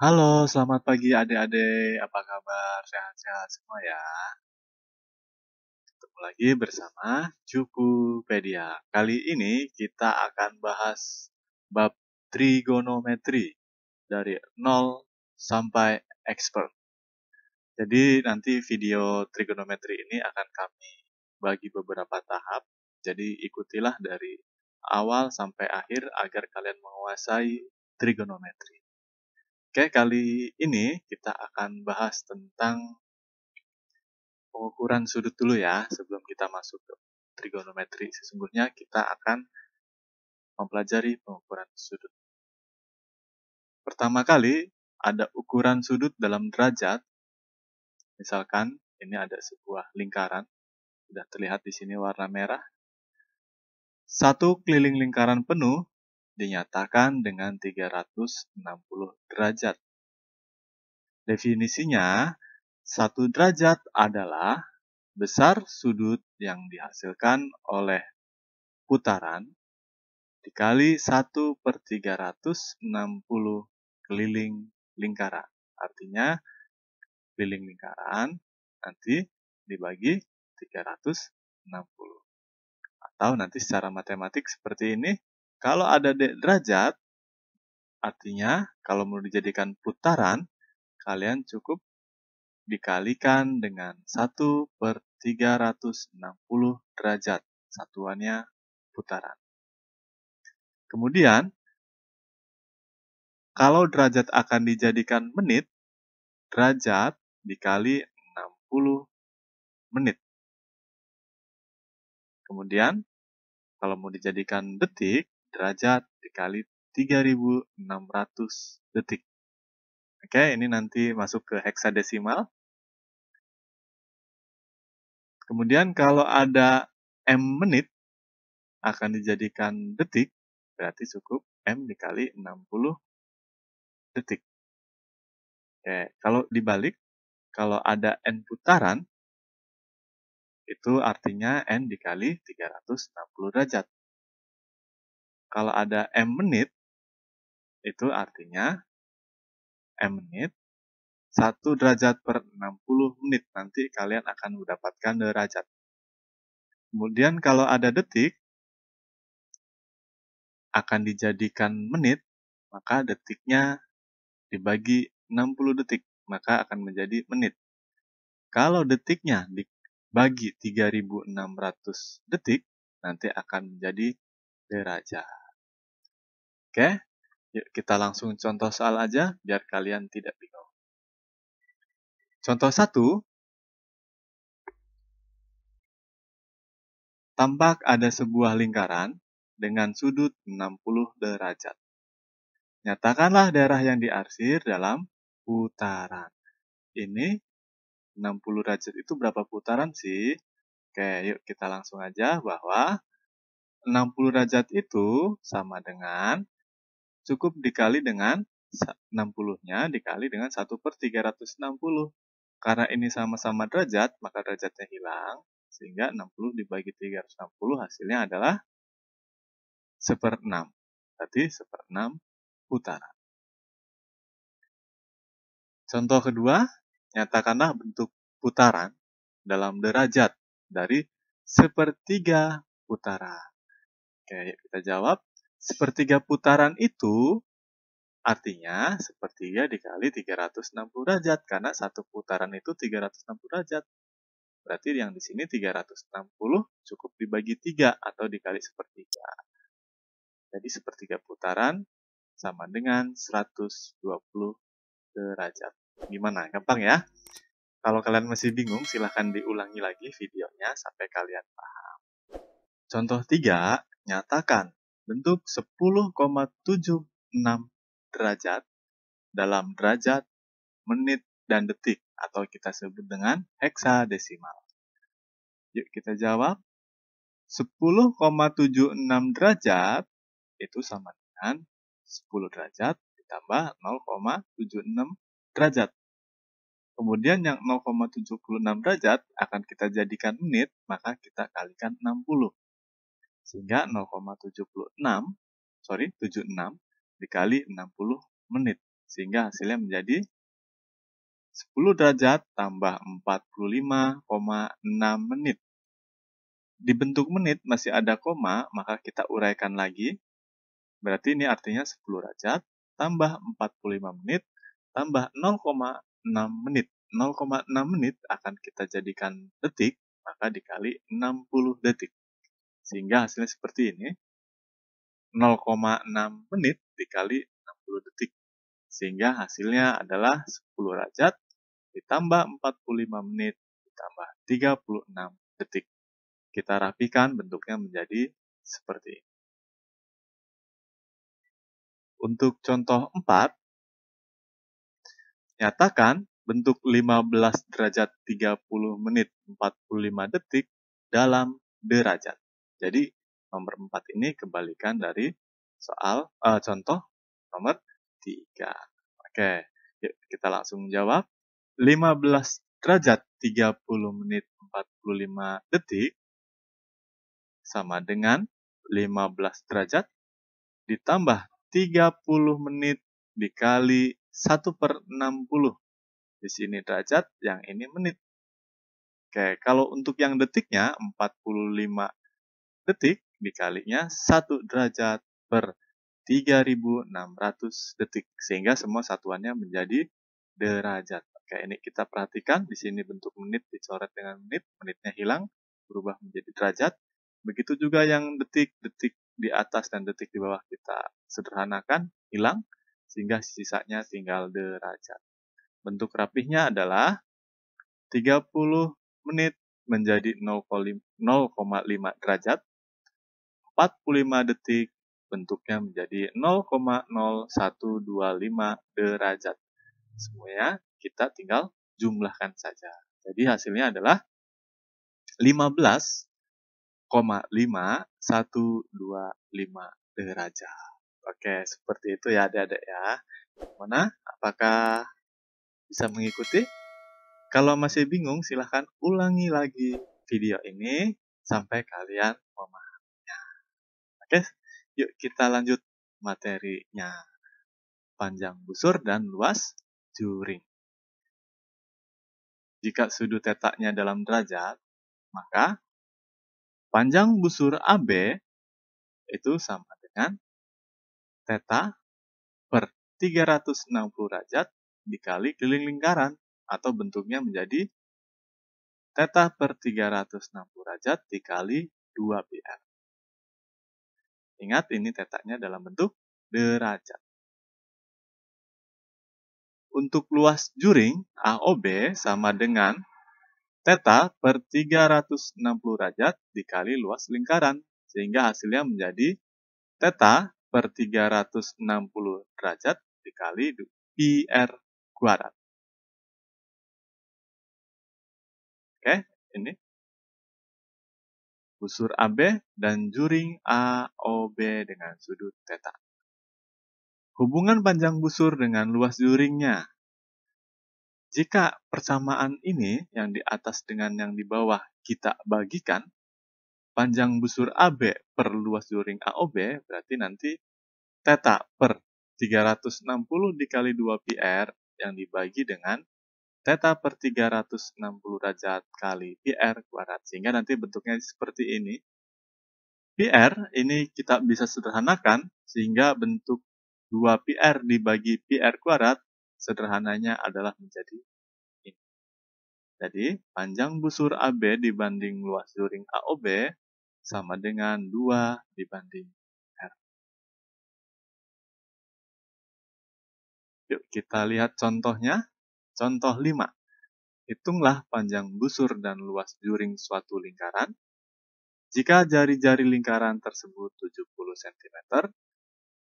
Halo, selamat pagi adik-adik. Apa kabar? Sehat-sehat semua ya? Ketemu lagi bersama Cukupedia. Kali ini kita akan bahas bab trigonometri dari 0 sampai expert. Jadi nanti video trigonometri ini akan kami bagi beberapa tahap. Jadi ikutilah dari awal sampai akhir agar kalian menguasai trigonometri. Oke, kali ini kita akan bahas tentang pengukuran sudut dulu ya, sebelum kita masuk ke trigonometri. Sesungguhnya kita akan mempelajari pengukuran sudut. Pertama kali, ada ukuran sudut dalam derajat. Misalkan ini ada sebuah lingkaran, sudah terlihat di sini warna merah. Satu keliling lingkaran penuh dinyatakan dengan 360 derajat. Definisinya, satu derajat adalah besar sudut yang dihasilkan oleh putaran dikali 1 per 360 keliling lingkaran. Artinya, keliling lingkaran nanti dibagi 360. Atau nanti secara matematik seperti ini, kalau ada D derajat, artinya kalau mau dijadikan putaran, kalian cukup dikalikan dengan 1 per 360 derajat. Satuannya putaran. Kemudian, kalau derajat akan dijadikan menit, derajat dikali 60 menit. Kemudian, kalau mau dijadikan detik, derajat dikali 3600 detik. Oke, ini nanti masuk ke heksadesimal. Kemudian kalau ada M menit akan dijadikan detik, berarti cukup M dikali 60 detik. Oke, kalau dibalik, kalau ada N putaran, itu artinya N dikali 360 derajat. Kalau ada M menit, itu artinya M menit 1 derajat per 60 menit. Nanti kalian akan mendapatkan derajat. Kemudian kalau ada detik, akan dijadikan menit, maka detiknya dibagi 60 detik, maka akan menjadi menit. Kalau detiknya dibagi 3600 detik, nanti akan menjadi derajat. Oke, yuk kita langsung contoh soal aja biar kalian tidak bingung. Contoh satu, Tampak ada sebuah lingkaran dengan sudut 60 derajat. Nyatakanlah daerah yang diarsir dalam putaran. Ini 60 derajat itu berapa putaran sih? Oke, yuk kita langsung aja bahwa 60 derajat itu sama dengan cukup dikali dengan 60-nya dikali dengan 1 per 360. Karena ini sama-sama derajat, maka derajatnya hilang. Sehingga 60 dibagi 360 hasilnya adalah 1 per 6. Berarti 1 per 6 utara. Contoh kedua, nyatakanlah bentuk putaran dalam derajat dari sepertiga putaran. Oke, kita jawab. Sepertiga putaran itu artinya sepertiga dikali 360 derajat karena satu putaran itu 360 derajat. Berarti yang di sini 360 cukup dibagi 3 atau dikali sepertiga. Jadi sepertiga putaran sama dengan 120 derajat. Gimana? Gampang ya? Kalau kalian masih bingung, silahkan diulangi lagi videonya sampai kalian paham. Contoh 3, nyatakan bentuk 10,76 derajat dalam derajat, menit, dan detik atau kita sebut dengan heksadesimal. Yuk kita jawab. 10,76 derajat itu sama dengan 10 derajat ditambah 0,76 derajat. Kemudian yang 0,76 derajat akan kita jadikan menit, maka kita kalikan 60. Sehingga 0,76, sorry, 76 dikali 60 menit. Sehingga hasilnya menjadi 10 derajat tambah 45,6 menit. Di bentuk menit masih ada koma, maka kita uraikan lagi. Berarti ini artinya 10 derajat tambah 45 menit tambah 0,6 menit. 0,6 menit akan kita jadikan detik, maka dikali 60 detik. Sehingga hasilnya seperti ini. 0,6 menit dikali 60 detik. Sehingga hasilnya adalah 10 derajat ditambah 45 menit ditambah 36 detik. Kita rapikan bentuknya menjadi seperti ini. Untuk contoh 4, nyatakan bentuk 15 derajat 30 menit 45 detik dalam derajat. Jadi nomor 4 ini kebalikan dari soal uh, contoh nomor 3. Oke, yuk kita langsung jawab. 15 derajat 30 menit 45 detik sama dengan 15 derajat ditambah 30 menit dikali 1 per 60. Di sini derajat, yang ini menit. Oke, kalau untuk yang detiknya 45 detik dikalinya 1 derajat per 3600 detik sehingga semua satuannya menjadi derajat. Oke, ini kita perhatikan di sini bentuk menit dicoret dengan menit, menitnya hilang berubah menjadi derajat. Begitu juga yang detik-detik di atas dan detik di bawah kita sederhanakan hilang sehingga sisanya tinggal derajat. Bentuk rapihnya adalah 30 menit menjadi 0,5 derajat 45 detik bentuknya menjadi 0,0125 derajat. Semuanya kita tinggal jumlahkan saja. Jadi hasilnya adalah 15,5125 derajat. Oke, seperti itu ya adik-adik ya. Mana? Apakah bisa mengikuti? Kalau masih bingung, silahkan ulangi lagi video ini sampai kalian memahami. Oke, yuk kita lanjut materinya. Panjang busur dan luas juring. Jika sudut tetaknya dalam derajat, maka panjang busur AB itu sama dengan teta per 360 derajat dikali keliling lingkaran atau bentuknya menjadi teta per 360 derajat dikali 2 PR. Ingat, ini tetanya dalam bentuk derajat. Untuk luas juring, AOB sama dengan teta per 360 derajat dikali luas lingkaran, sehingga hasilnya menjadi teta per 360 derajat dikali PR kuadrat. Oke, ini busur AB dan juring AOB dengan sudut θ. Hubungan panjang busur dengan luas juringnya. Jika persamaan ini yang di atas dengan yang di bawah kita bagikan, panjang busur AB per luas juring AOB berarti nanti θ per 360 dikali 2 PR yang dibagi dengan Teta per 360 derajat kali PR kuadrat. Sehingga nanti bentuknya seperti ini. PR ini kita bisa sederhanakan sehingga bentuk 2 PR dibagi PR kuadrat sederhananya adalah menjadi ini. Jadi, panjang busur AB dibanding luas luring AOB sama dengan 2 dibanding R. Yuk, kita lihat contohnya. Contoh 5. Hitunglah panjang busur dan luas juring suatu lingkaran. Jika jari-jari lingkaran tersebut 70 cm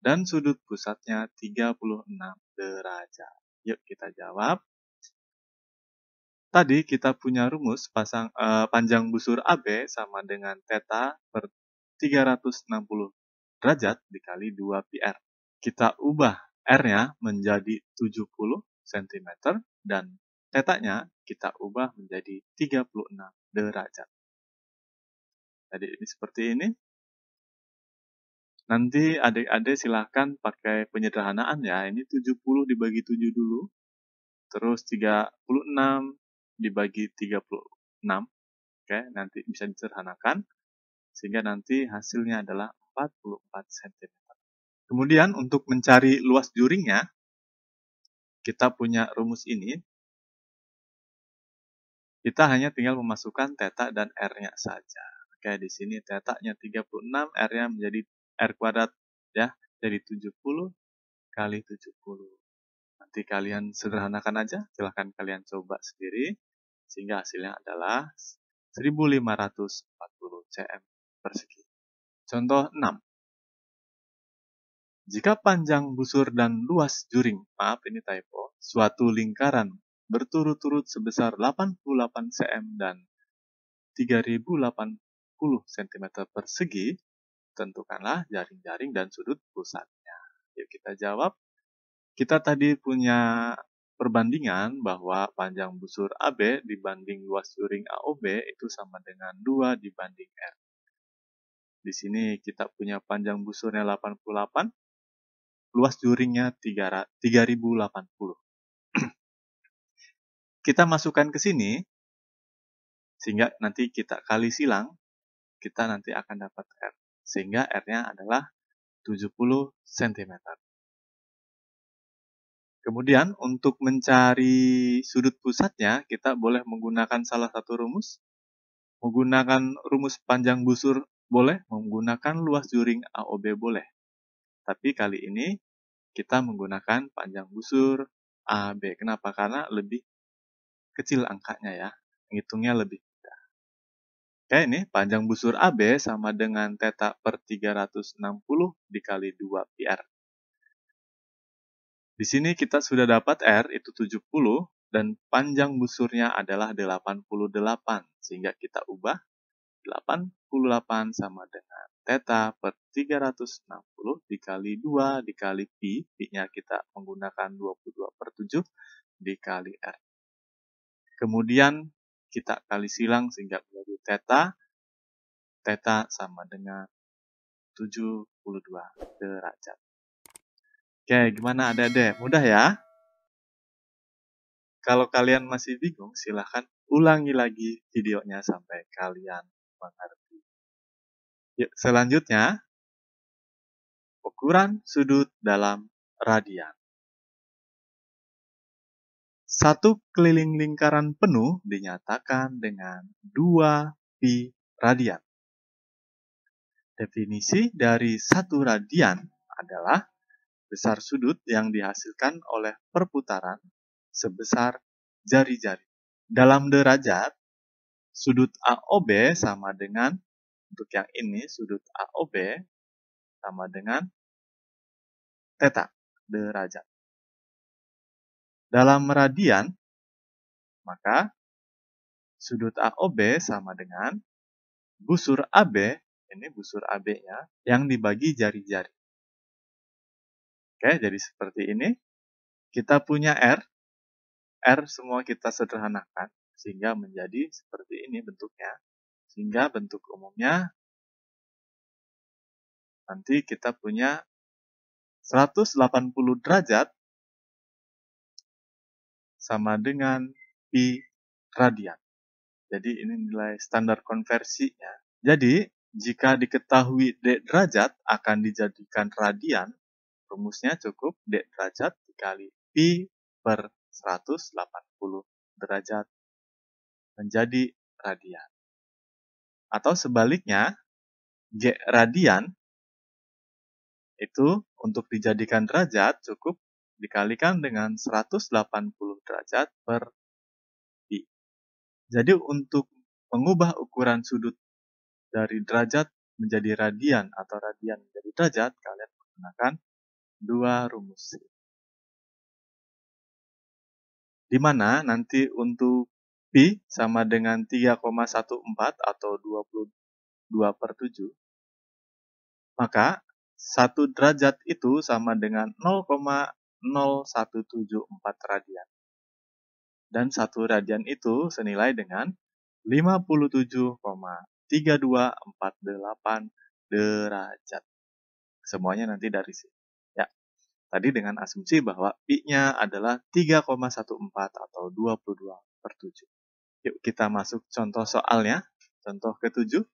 dan sudut pusatnya 36 derajat. Yuk kita jawab. Tadi kita punya rumus pasang eh, panjang busur AB sama dengan teta per 360 derajat dikali 2 PR. Kita ubah R-nya menjadi 70 cm dan tetanya kita ubah menjadi 36 derajat. Jadi ini seperti ini. Nanti adik-adik silahkan pakai penyederhanaan ya. Ini 70 dibagi 7 dulu. Terus 36 dibagi 36. Oke, nanti bisa disederhanakan. Sehingga nanti hasilnya adalah 44 cm. Kemudian untuk mencari luas juringnya, kita punya rumus ini, kita hanya tinggal memasukkan theta dan R-nya saja. Oke, di sini tetanya 36, R-nya menjadi R kuadrat ya, jadi 70 kali 70. Nanti kalian sederhanakan aja, silahkan kalian coba sendiri, sehingga hasilnya adalah 1540 cm persegi. Contoh 6. Jika panjang, busur, dan luas juring, maaf ini typo, suatu lingkaran berturut-turut sebesar 88 cm dan 3080 cm persegi, tentukanlah jaring-jaring dan sudut pusatnya. Yuk kita jawab. Kita tadi punya perbandingan bahwa panjang busur AB dibanding luas juring AOB itu sama dengan 2 dibanding R. Di sini kita punya panjang busurnya 88, luas juringnya 3080. kita masukkan ke sini, sehingga nanti kita kali silang, kita nanti akan dapat R. Sehingga R-nya adalah 70 cm. Kemudian untuk mencari sudut pusatnya, kita boleh menggunakan salah satu rumus. Menggunakan rumus panjang busur boleh, menggunakan luas juring AOB boleh. Tapi kali ini kita menggunakan panjang busur AB. Kenapa? Karena lebih kecil angkanya ya. Ngitungnya lebih mudah. Oke, ini panjang busur AB sama dengan teta per 360 dikali 2 PR. Di sini kita sudah dapat R itu 70 dan panjang busurnya adalah 88 sehingga kita ubah 88 sama dengan Teta per 360 dikali 2 dikali Pi. Pi-nya kita menggunakan 22 per 7 dikali R. Kemudian kita kali silang sehingga menjadi teta. Teta sama dengan 72 derajat. Oke, gimana Ada deh, Mudah ya? Kalau kalian masih bingung, silahkan ulangi lagi videonya sampai kalian mengerti. Selanjutnya, ukuran sudut dalam radian. Satu keliling lingkaran penuh dinyatakan dengan 2pi radian. Definisi dari satu radian adalah besar sudut yang dihasilkan oleh perputaran sebesar jari-jari. Dalam derajat, sudut AOB sama dengan untuk yang ini sudut AOB sama dengan teta derajat. Dalam radian, maka sudut AOB sama dengan busur AB, ini busur AB-nya, yang dibagi jari-jari. Oke, jadi seperti ini. Kita punya R. R semua kita sederhanakan, sehingga menjadi seperti ini bentuknya. Sehingga bentuk umumnya nanti kita punya 180 derajat sama dengan pi radian. Jadi ini nilai standar konversinya. Jadi jika diketahui d derajat akan dijadikan radian, rumusnya cukup d derajat dikali pi per 180 derajat menjadi radian. Atau sebaliknya, J radian itu untuk dijadikan derajat cukup dikalikan dengan 180 derajat per pi. Jadi untuk mengubah ukuran sudut dari derajat menjadi radian atau radian menjadi derajat, kalian menggunakan dua rumus. Di mana nanti untuk Pi sama dengan 3,14 atau 22 per 7, maka 1 derajat itu sama dengan 0,0174 radian. Dan 1 radian itu senilai dengan 57,3248 derajat. Semuanya nanti dari sini. Ya. Tadi dengan asumsi bahwa pi-nya adalah 3,14 atau 22 per 7. Yuk kita masuk contoh soalnya. Contoh ketujuh.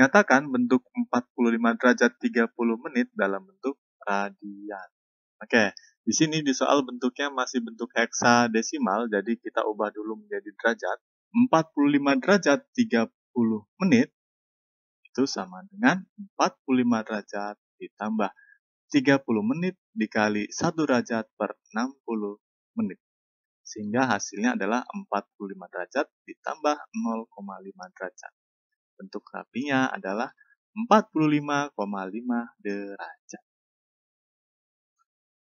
Nyatakan bentuk 45 derajat 30 menit dalam bentuk radian. Oke, di sini di soal bentuknya masih bentuk heksadesimal, jadi kita ubah dulu menjadi derajat. 45 derajat 30 menit itu sama dengan 45 derajat ditambah 30 menit dikali 1 derajat per 60 menit sehingga hasilnya adalah 45 derajat ditambah 0,5 derajat. Bentuk rapinya adalah 45,5 derajat.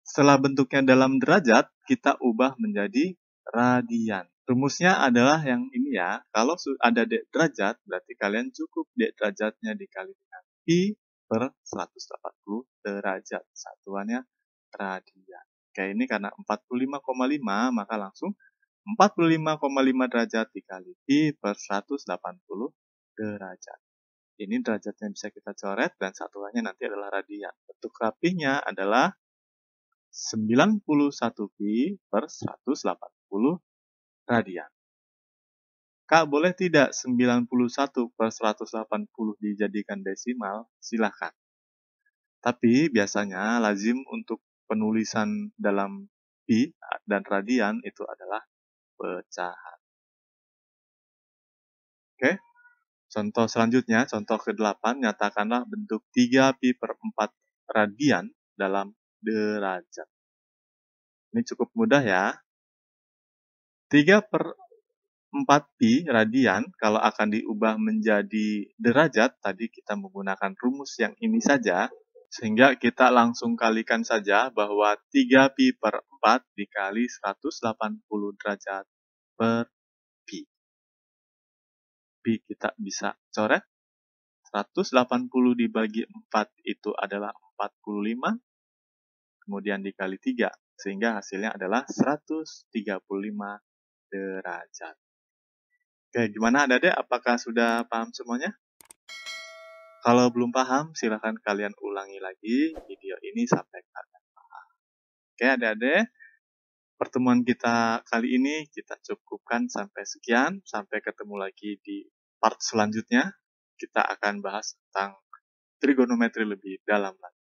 Setelah bentuknya dalam derajat, kita ubah menjadi radian. Rumusnya adalah yang ini ya, kalau ada D derajat, berarti kalian cukup D derajatnya dikali dengan pi per 180 derajat. Satuannya radian. Kayak ini karena 45,5 maka langsung 45,5 derajat dikali pi per 180 derajat. Ini derajatnya bisa kita coret dan satuannya nanti adalah radian. Bentuk rapihnya adalah 91 pi per 180 radian. Kak, boleh tidak 91 per 180 dijadikan desimal? Silahkan. Tapi biasanya lazim untuk penulisan dalam pi dan radian itu adalah pecahan. Oke. Contoh selanjutnya, contoh ke-8, nyatakanlah bentuk 3 pi per 4 radian dalam derajat. Ini cukup mudah ya. 3 per 4 pi radian kalau akan diubah menjadi derajat tadi kita menggunakan rumus yang ini saja sehingga kita langsung kalikan saja bahwa 3pi per 4 dikali 180 derajat per pi. Pi kita bisa coret. 180 dibagi 4 itu adalah 45, kemudian dikali 3, sehingga hasilnya adalah 135 derajat. Oke, gimana ada deh? Apakah sudah paham semuanya? Kalau belum paham, silahkan kalian ulangi lagi video ini sampai kalian paham. Oke, adik-adik, pertemuan kita kali ini kita cukupkan sampai sekian. Sampai ketemu lagi di part selanjutnya. Kita akan bahas tentang trigonometri lebih dalam lagi.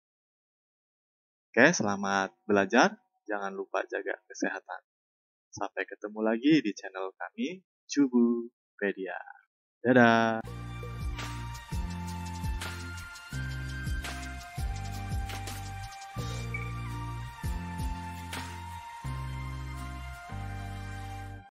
Oke, selamat belajar. Jangan lupa jaga kesehatan. Sampai ketemu lagi di channel kami, Cubu Pedia. Dadah!